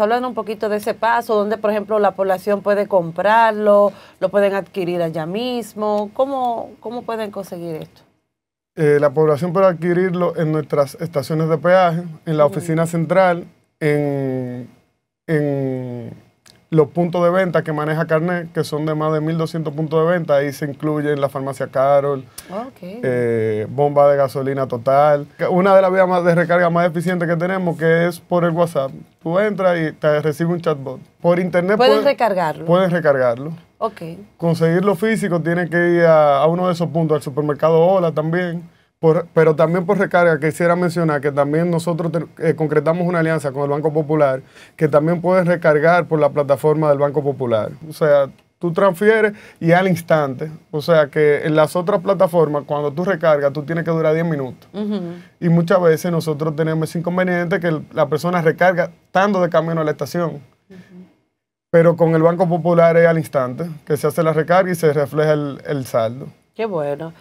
Hablando un poquito de ese paso, donde por ejemplo la población puede comprarlo, lo pueden adquirir allá mismo, ¿cómo, cómo pueden conseguir esto? Eh, la población puede adquirirlo en nuestras estaciones de peaje, en la oficina central, en los puntos de venta que maneja Carnet, que son de más de 1.200 puntos de venta. Ahí se incluyen la farmacia Carol, ah, eh, bomba de gasolina total. Una de las vías más de recarga más eficientes que tenemos, que es por el WhatsApp. Tú entras y te recibe un chatbot. Por internet puedes, recargarlo. Puedes recargarlo. Conseguirlo físico, tiene que ir a, a, uno de esos puntos, al supermercado Hola también pero también por recarga, quisiera mencionar que también nosotros eh, concretamos una alianza con el Banco Popular que también puedes recargar por la plataforma del Banco Popular. O sea, tú transfieres y al instante. O sea que en las otras plataformas, cuando tú recargas, tú tienes que durar 10 minutos. Y muchas veces nosotros tenemos ese inconveniente que la persona recarga estando de camino a la estación. Pero con el Banco Popular es al instante, que se hace la recarga y se refleja el saldo. Qué bueno.